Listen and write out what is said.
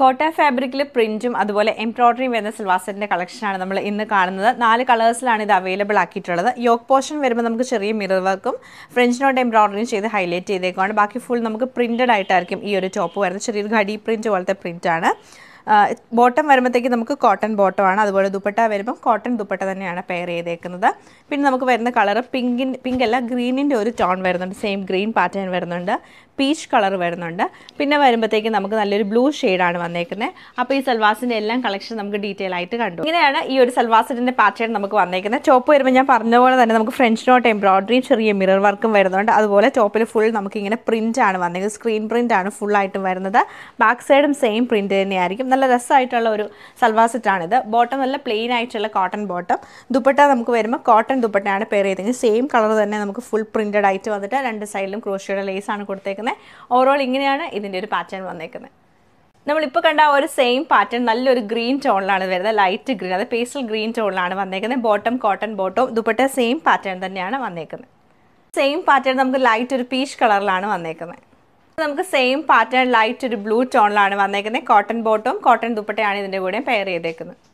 കോട്ട ഫാബ്രിക്കിൽ പ്രിന്റും അതുപോലെ എംബ്രോയിഡറി വരുന്ന സിൽവാസെറ്റിൻ്റെ കളക്ഷനാണ് നമ്മൾ ഇന്ന് കാണുന്നത് നാല് കളേഴ്സിലാണ് ഇത് അവൈലബിൾ ആക്കിയിട്ടുള്ളത് യോക്ക് പോർഷൻ വരുമ്പോൾ നമുക്ക് ചെറിയ മിറർ വർക്കും ഫ്രഞ്ച് നോട്ട് എംബ്രോയിഡറിയും ചെയ്ത് ഹൈലൈറ്റ് ചെയ്തേക്കുവാണ് ബാക്കി ഫുൾ നമുക്ക് പ്രിന്റഡ് ആയിട്ടായിരിക്കും ഈ ഒരു ടോപ്പ് വരുന്നത് ചെറിയൊരു ഘടി പ്രിന്റ് പോലത്തെ ആണ് ബോട്ടം വരുമ്പോഴത്തേക്ക് നമുക്ക് കോട്ടൺ ബോട്ടമാണ് അതുപോലെ ദുപ്പട്ട വരുമ്പം കോട്ടൺ ദുപ്പട്ട തന്നെയാണ് പെയർ ചെയ്തേക്കുന്നത് പിന്നെ നമുക്ക് വരുന്ന കളർ പിങ്കിൻ പിങ്ക് അല്ല ഗ്രീനിൻ്റെ ഒരു ടോൺ വരുന്നുണ്ട് സെയിം ഗ്രീൻ പാറ്റേൺ വരുന്നുണ്ട് പീച്ച് കളർ വരുന്നുണ്ട് പിന്നെ വരുമ്പോഴത്തേക്ക് നമുക്ക് നല്ലൊരു ബ്ലൂ ഷെയ്ഡാണ് വന്നേക്കുന്നത് അപ്പോൾ ഈ സൽവാസിൻ്റെ എല്ലാം കളക്ഷൻ നമുക്ക് ഡീറ്റെയിൽ ആയിട്ട് കണ്ടു ഇങ്ങനെയാണ് ഈ ഒരു സൽവാസിൻ്റെ പാറ്റേൺ നമുക്ക് വന്നേക്കുന്നത് ടോപ്പ് വരുമ്പോൾ ഞാൻ പറഞ്ഞ പോലെ തന്നെ നമുക്ക് ഫ്രഞ്ച് നോട്ട് എംബ്രോയിഡറിയും ചെറിയ മിറർ വർക്കും വരുന്നുണ്ട് അതുപോലെ ടോപ്പിൽ ഫുൾ നമുക്ക് ഇങ്ങനെ പ്രിൻ്റ് ആണ് വന്നേക്കുന്നത് സ്ക്രീൻ പ്രിൻ്റ് ആണ് ഫുള്ളായിട്ടും വരുന്നത് ബാക്ക് സൈഡും സെയിം പ്രിൻ്റ് തന്നെയായിരിക്കും നല്ല രസമായിട്ടുള്ള ഒരു സൽവാർ സെറ്റാണിത് ബോട്ടം നല്ല പ്ലെയിൻ ആയിട്ടുള്ള കോട്ടൺ ബോട്ടം ദുപ്പട്ട നമുക്ക് വരുമ്പോൾ കോട്ടൺ ദുപ്പട്ടയാണ് പേർ ചെയ്തേക്കുന്നത് സെയിം കളർ തന്നെ നമുക്ക് ഫുൾ പ്രിൻറ്റഡ് ആയിട്ട് വന്നിട്ട് രണ്ട് സൈഡിലും ക്രോഷിയുടെ ലേസാണ് കൊടുത്തേക്കുന്നത് ഓവറോൾ ഇങ്ങനെയാണ് ഇതിൻ്റെ ഒരു പാറ്റേൺ വന്നേക്കുന്നത് നമ്മളിപ്പോൾ കണ്ട ഒരു സെയിം പാറ്റേൺ നല്ലൊരു ഗ്രീൻ ടോണിലാണ് വരുന്നത് ലൈറ്റ് ഗ്രീൻ അത് പേസ്റ്റൽ ഗ്രീൻ ടോണിലാണ് വന്നേക്കുന്നത് bottom cotton bottom dupatta same pattern തന്നെയാണ് വന്നേക്കുന്നത് സെയിം പാറ്റേൺ നമുക്ക് ലൈറ്റ് ഒരു പീച്ച് കളറിലാണ് വന്നേക്കുന്നത് നമുക്ക് സെയിം പാറ്റേൺ ലൈറ്റ് ഒരു ബ്ലൂ ടോണിലാണ് വന്നേക്കുന്നത് കോട്ടൺ ബോട്ടും കോട്ടൺ ദുപ്പട്ടയാണ് ഇതിൻ്റെ കൂടെ പെയർ ചെയ്തേക്കുന്നത്